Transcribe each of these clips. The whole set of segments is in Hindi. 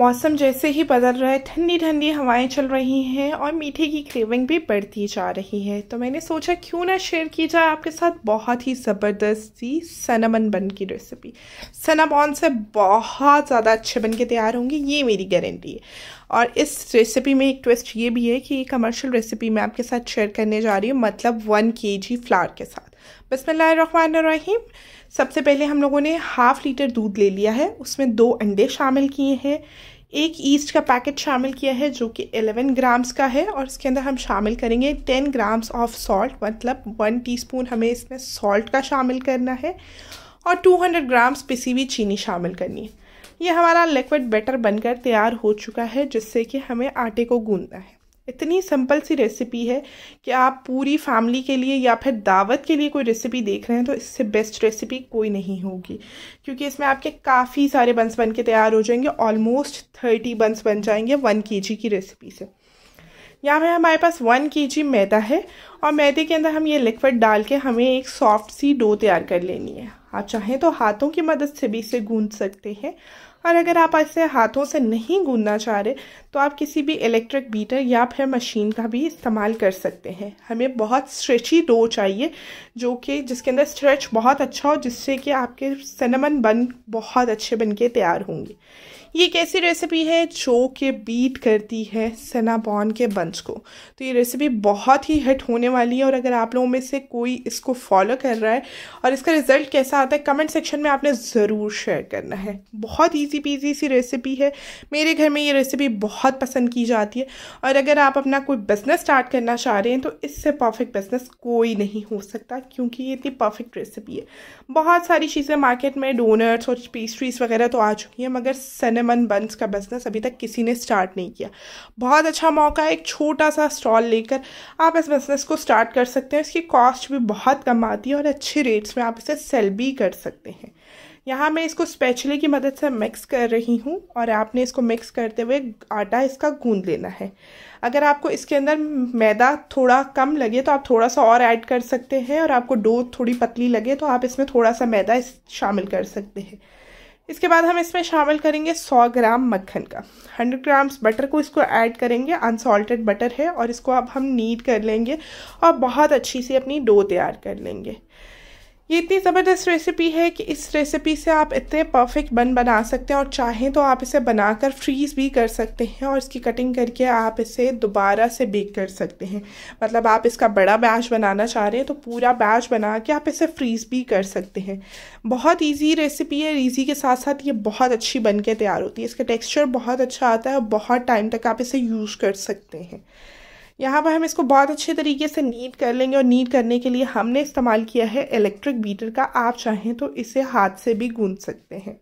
मौसम जैसे ही बदल रहा है ठंडी ठंडी हवाएं चल रही हैं और मीठे की क्रेविंग भी बढ़ती जा रही है तो मैंने सोचा क्यों ना शेयर की जाए आपके साथ बहुत ही ज़बरदस्त सी सनामन बन की रेसिपी बॉन से बहुत ज़्यादा अच्छे बन के तैयार होंगे ये मेरी गारंटी है और इस रेसिपी में एक ट्विस्ट ये भी है कि कमर्शियल रेसिपी मैं आपके साथ शेयर करने जा रही हूँ मतलब वन के जी फ्लावर के साथ बसमीम सबसे पहले हम लोगों ने हाफ़ लीटर दूध ले लिया है उसमें दो अंडे शामिल किए हैं एक ईस्ट का पैकेट शामिल किया है जो कि 11 ग्राम्स का है और इसके अंदर हम शामिल करेंगे 10 ग्राम्स ऑफ सॉल्ट मतलब वन टीस्पून हमें इसमें सॉल्ट का शामिल करना है और 200 ग्राम्स पिसी हुई चीनी शामिल करनी है ये हमारा लिक्विड बैटर बनकर तैयार हो चुका है जिससे कि हमें आटे को गूँधना है इतनी सिंपल सी रेसिपी है कि आप पूरी फैमिली के लिए या फिर दावत के लिए कोई रेसिपी देख रहे हैं तो इससे बेस्ट रेसिपी कोई नहीं होगी क्योंकि इसमें आपके काफ़ी सारे बंस बन के तैयार हो जाएंगे ऑलमोस्ट थर्टी बंस बन जाएंगे वन के जी की रेसिपी से यहाँ पे हमारे पास वन के जी मैदा है और मैदे के अंदर हम ये लिक्विड डाल के हमें एक सॉफ्ट सी डो तैयार कर लेनी है आप चाहें तो हाथों की मदद से भी इसे गूंद सकते हैं और अगर आप इसे हाथों से नहीं गूंदना चाह रहे तो आप किसी भी इलेक्ट्रिक बीटर या फिर मशीन का भी इस्तेमाल कर सकते हैं हमें बहुत स्ट्रेची डो चाहिए जो कि जिसके अंदर स्ट्रेच बहुत अच्छा हो जिससे कि आपके सिनेमन बन बहुत अच्छे बन के तैयार होंगे ये एक ऐसी रेसिपी है जो कि बीट करती है सनाबॉन के बंच को तो ये रेसिपी बहुत ही हिट होने वाली है और अगर आप लोगों में से कोई इसको फॉलो कर रहा है और इसका रिज़ल्ट कैसा आता है कमेंट सेक्शन में आपने ज़रूर शेयर करना है बहुत ईजी पीजी सी रेसिपी है मेरे घर में ये रेसिपी बहुत पसंद की जाती है और अगर आप अपना कोई बिज़नेस स्टार्ट करना चाह रहे हैं तो इससे परफेक्ट बिज़नेस कोई नहीं हो सकता क्योंकि ये इतनी परफेक्ट रेसिपी है बहुत सारी चीज़ें मार्केट में डोनट्स और पेस्ट्रीज वगैरह तो आ चुकी हैं मगर सनम लेमन बंस का बिज़नेस अभी तक किसी ने स्टार्ट नहीं किया बहुत अच्छा मौका है एक छोटा सा स्टॉल लेकर आप इस बिज़नेस को स्टार्ट कर सकते हैं इसकी कॉस्ट भी बहुत कम आती है और अच्छे रेट्स में आप इसे सेल भी कर सकते हैं यहाँ मैं इसको स्पेचले की मदद से मिक्स कर रही हूँ और आपने इसको मिक्स करते हुए आटा इसका गूंद लेना है अगर आपको इसके अंदर मैदा थोड़ा कम लगे तो आप थोड़ा सा और ऐड कर सकते हैं और आपको डो थोड़ी पतली लगे तो आप इसमें थोड़ा सा मैदा इस शामिल कर सकते हैं इसके बाद हम इसमें शामिल करेंगे 100 ग्राम मक्खन का 100 ग्राम्स बटर को इसको ऐड करेंगे अनसॉल्टेड बटर है और इसको अब हम नीट कर लेंगे और बहुत अच्छी सी अपनी डो तैयार कर लेंगे ये इतनी ज़बरदस्त रेसिपी है कि इस रेसिपी से आप इतने परफेक्ट बन बना सकते हैं और चाहें तो आप इसे बनाकर फ्रीज़ भी कर सकते हैं और इसकी कटिंग करके आप इसे दोबारा से बेक कर सकते हैं मतलब आप इसका बड़ा बैच बनाना चाह रहे हैं तो पूरा बैच बना के आप इसे फ्रीज़ भी कर सकते हैं बहुत ईजी रेसिपी है ईजी के साथ साथ ये बहुत अच्छी बन के तैयार होती है इसका टेक्स्चर बहुत अच्छा आता है और बहुत टाइम तक आप इसे यूज़ कर सकते हैं यहाँ पर हम इसको बहुत अच्छे तरीके से नीट कर लेंगे और नीट करने के लिए हमने इस्तेमाल किया है इलेक्ट्रिक बीटर का आप चाहें तो इसे हाथ से भी गूंद सकते हैं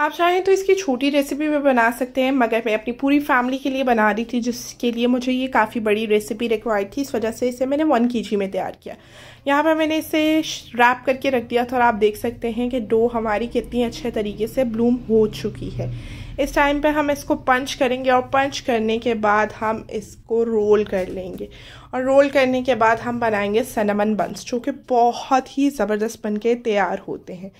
आप चाहें तो इसकी छोटी रेसिपी भी बना सकते हैं मगर मैं अपनी पूरी फैमिली के लिए बना रही थी जिसके लिए मुझे ये काफ़ी बड़ी रेसिपी रिक्वायर्ड थी इस वजह से इसे मैंने वन के में तैयार किया यहाँ पर मैंने इसे रैप करके रख दिया था और आप देख सकते हैं कि डो हमारी कितनी अच्छे तरीके से ब्लूम हो चुकी है इस टाइम पे हम इसको पंच करेंगे और पंच करने के बाद हम इसको रोल कर लेंगे और रोल करने के बाद हम बनाएंगे सनमन बंस जो कि बहुत ही ज़बरदस्त बन के तैयार होते हैं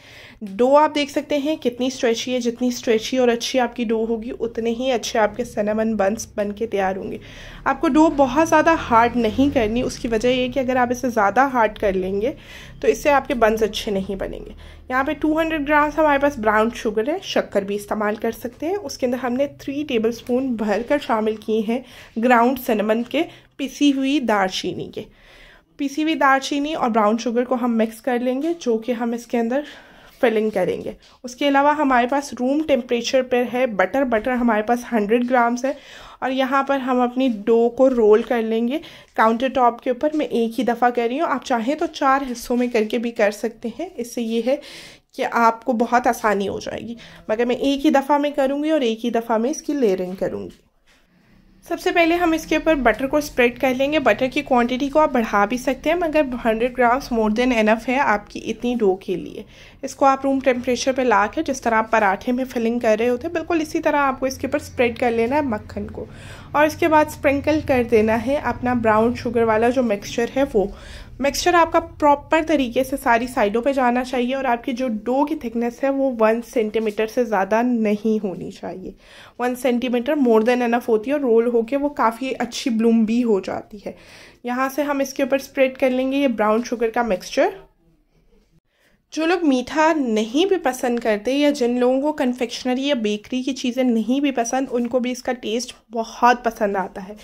डो आप देख सकते हैं कितनी स्ट्रेची है जितनी स्ट्रेची और अच्छी आपकी डो होगी उतने ही अच्छे आपके सनमन बंस बन के तैयार होंगे आपको डो बहुत ज़्यादा हार्ड नहीं करनी उसकी वजह यह कि अगर आप इसे ज़्यादा हार्ड कर लेंगे तो इससे आपके बंस अच्छे नहीं बनेंगे यहाँ पे 200 ग्राम्स हमारे पास ब्राउन शुगर है शक्कर भी इस्तेमाल कर सकते हैं उसके अंदर हमने थ्री टेबल स्पून भर कर शामिल किए हैं ग्राउंड सनमन के पिसी हुई दारचीनी के पिसी हुई दालचीनी और ब्राउन शुगर को हम मिक्स कर लेंगे जो कि हम इसके अंदर फिलिंग करेंगे उसके अलावा हमारे पास रूम टेम्परेचर पर है बटर बटर हमारे पास 100 ग्राम्स है और यहाँ पर हम अपनी डो को रोल कर लेंगे काउंटर टॉप के ऊपर मैं एक ही दफ़ा कर रही हूँ आप चाहें तो चार हिस्सों में करके भी कर सकते हैं इससे ये है कि आपको बहुत आसानी हो जाएगी मगर मैं एक ही दफ़ा में करूँगी और एक ही दफ़ा में इसकी लेयरिंग करूँगी सबसे पहले हम इसके ऊपर बटर को स्प्रेड कर लेंगे बटर की क्वांटिटी को आप बढ़ा भी सकते हैं मगर 100 ग्राम्स मोर देन इनफ है आपकी इतनी डो के लिए इसको आप रूम टेम्परेचर पे ला के जिस तरह आप पराठे में फिलिंग कर रहे होते हैं बिल्कुल इसी तरह आपको इसके ऊपर स्प्रेड कर लेना है मक्खन को और इसके बाद स्प्रिंकल कर देना है अपना ब्राउन शुगर वाला जो मिक्सचर है वो मिक्सचर आपका प्रॉपर तरीके से सारी साइडों पे जाना चाहिए और आपकी जो डो की थिकनेस है वो वन सेंटीमीटर से ज़्यादा नहीं होनी चाहिए one centimetre more than enough होती है और रोल होके वो काफ़ी अच्छी ब्लूम भी हो जाती है यहाँ से हम इसके ऊपर स्प्रेड कर लेंगे ये ब्राउन शुगर का मिक्सचर जो लोग मीठा नहीं भी पसंद करते या जिन लोगों को कन्फेक्शनरी या बेकरी की चीज़ें नहीं भी पसंद उनको भी इसका टेस्ट बहुत पसंद आता है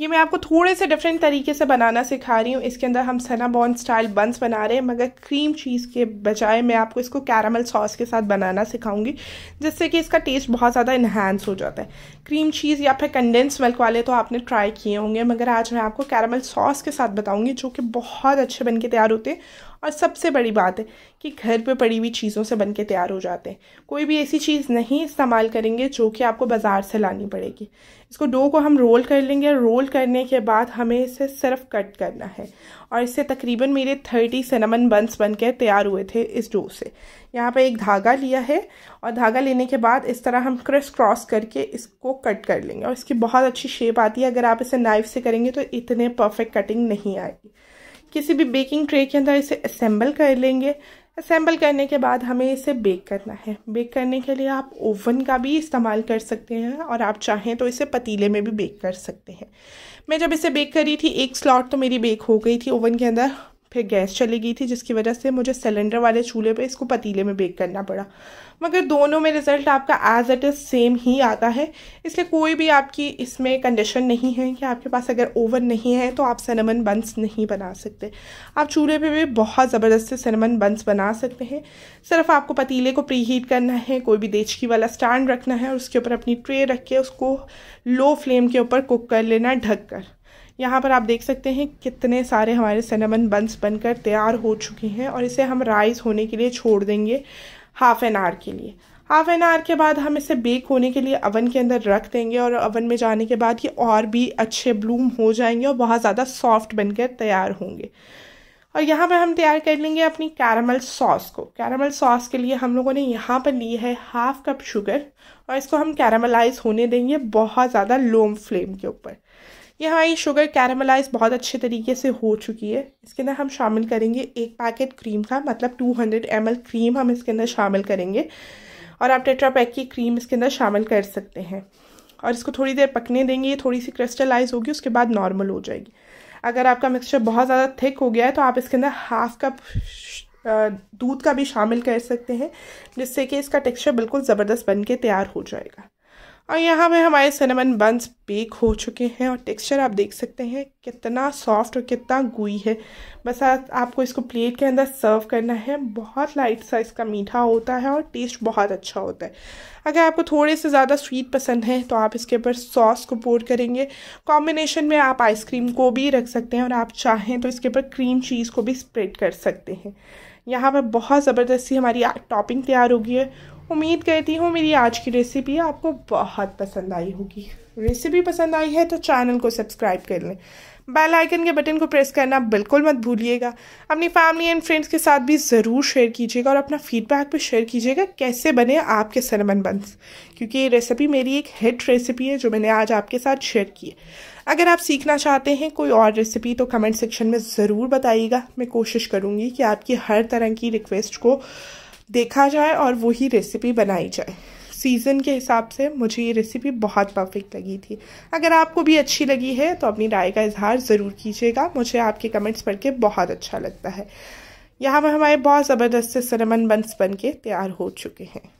ये मैं आपको थोड़े से डिफरेंट तरीके से बनाना सिखा रही हूँ इसके अंदर हम सनाबॉन स्टाइल बंस बना रहे हैं मगर क्रीम चीज़ के बजाय मैं आपको इसको कैरामल सॉस के साथ बनाना सिखाऊंगी जिससे कि इसका टेस्ट बहुत ज़्यादा इन्हांस हो जाता है क्रीम चीज़ या फिर कंडेंस मिल्क वाले तो आपने ट्राई किए होंगे मगर आज मैं आपको कैरामल सॉस के साथ बताऊँगी जो कि बहुत अच्छे बन के तैयार होते हैं और सबसे बड़ी बात है कि घर पे पड़ी हुई चीज़ों से बन के तैयार हो जाते हैं कोई भी ऐसी चीज़ नहीं इस्तेमाल करेंगे जो कि आपको बाज़ार से लानी पड़ेगी इसको डो को हम रोल कर लेंगे रोल करने के बाद हमें इसे सिर्फ कट करना है और इससे तकरीबन मेरे थर्टी सिनेमन बंस बन के तैयार हुए थे इस डो से यहाँ पर एक धागा लिया है और धागा लेने के बाद इस तरह हम क्रिस क्रॉस करके इसको कट कर लेंगे और इसकी बहुत अच्छी शेप आती है अगर आप इसे नाइफ से करेंगे तो इतने परफेक्ट कटिंग नहीं आएगी किसी भी बेकिंग ट्रे के अंदर इसे असेंबल कर लेंगे असेंबल करने के बाद हमें इसे बेक करना है बेक करने के लिए आप ओवन का भी इस्तेमाल कर सकते हैं और आप चाहें तो इसे पतीले में भी बेक कर सकते हैं मैं जब इसे बेक करी थी एक स्लॉट तो मेरी बेक हो गई थी ओवन के अंदर फिर गैस चली गई थी जिसकी वजह से मुझे सिलेंडर वाले चूल्हे पे इसको पतीले में बेक करना पड़ा मगर दोनों में रिज़ल्ट आपका एज इट इज़ सेम ही आता है इसलिए कोई भी आपकी इसमें कंडीशन नहीं है कि आपके पास अगर ओवन नहीं है तो आप सिनेमन बंस नहीं बना सकते आप चूल्हे पे भी बहुत से सिनेमन बंस बना सकते हैं सिर्फ आपको पतीले को प्री हीट करना है कोई भी देचकी वाला स्टैंड रखना है और उसके ऊपर अपनी ट्रे रख के उसको लो फ्लेम के ऊपर कुक कर लेना ढक कर यहाँ पर आप देख सकते हैं कितने सारे हमारे सिनेमन बंस बनकर तैयार हो चुके हैं और इसे हम राइस होने के लिए छोड़ देंगे हाफ़ एन आवर के लिए हाफ एन आवर के बाद हम इसे बेक होने के लिए अवन के अंदर रख देंगे और अवन में जाने के बाद ये और भी अच्छे ब्लूम हो जाएंगे और बहुत ज़्यादा सॉफ्ट बनकर तैयार होंगे और यहाँ पर हम तैयार कर लेंगे अपनी कैरामल सॉस को कैरामल सॉस के लिए हम लोगों ने यहाँ पर ली है हाफ कप शुगर और इसको हम कैरामलाइज होने देंगे बहुत ज़्यादा लोम फ्लेम के ऊपर हाँ, ये हमारी शुगर कैरामलाइज बहुत अच्छे तरीके से हो चुकी है इसके अंदर हम शामिल करेंगे एक पैकेट क्रीम का मतलब 200 हंड्रेड क्रीम हम इसके अंदर शामिल करेंगे और आप टेट्रा पैक की क्रीम इसके अंदर शामिल कर सकते हैं और इसको थोड़ी देर पकने देंगे ये थोड़ी सी क्रिस्टलाइज होगी उसके बाद नॉर्मल हो जाएगी अगर आपका मिक्सचर बहुत ज़्यादा थिक हो गया है तो आप इसके अंदर हाफ कप दूध का भी शामिल कर सकते हैं जिससे कि इसका टेक्सचर बिल्कुल ज़बरदस्त बन के तैयार हो जाएगा और यहाँ पे हमारे सिनेमन बंस बेक हो चुके हैं और टेक्सचर आप देख सकते हैं कितना सॉफ्ट और कितना गुई है बस आज आपको इसको प्लेट के अंदर सर्व करना है बहुत लाइट सा इसका मीठा होता है और टेस्ट बहुत अच्छा होता है अगर आपको थोड़े से ज़्यादा स्वीट पसंद है तो आप इसके ऊपर सॉस को पोर करेंगे कॉम्बिनेशन में आप आइसक्रीम को भी रख सकते हैं और आप चाहें तो इसके ऊपर क्रीम चीज़ को भी स्प्रेड कर सकते हैं यहाँ पर बहुत ज़बरदस्ती हमारी टॉपिंग तैयार होगी है उम्मीद करती हूँ मेरी आज की रेसिपी आपको बहुत पसंद आई होगी रेसिपी पसंद आई है तो चैनल को सब्सक्राइब कर लें बेल आइकन के बटन को प्रेस करना बिल्कुल मत भूलिएगा अपनी फैमिली एंड फ्रेंड्स के साथ भी ज़रूर शेयर कीजिएगा और अपना फीडबैक भी शेयर कीजिएगा कैसे बने आपके सनमन बंस क्योंकि ये रेसिपी मेरी एक हिट रेसिपी है जो मैंने आज आपके साथ शेयर की है अगर आप सीखना चाहते हैं कोई और रेसिपी तो कमेंट सेक्शन में ज़रूर बताइएगा मैं कोशिश करूँगी कि आपकी हर तरह की रिक्वेस्ट को देखा जाए और वही रेसिपी बनाई जाए सीज़न के हिसाब से मुझे ये रेसिपी बहुत परफेक्ट लगी थी अगर आपको भी अच्छी लगी है तो अपनी राय का इजहार ज़रूर कीजिएगा मुझे आपके कमेंट्स पढ़ के बहुत अच्छा लगता है यहाँ पर हमारे बहुत ज़बरदस्त से सिनेमन बंस बन के तैयार हो चुके हैं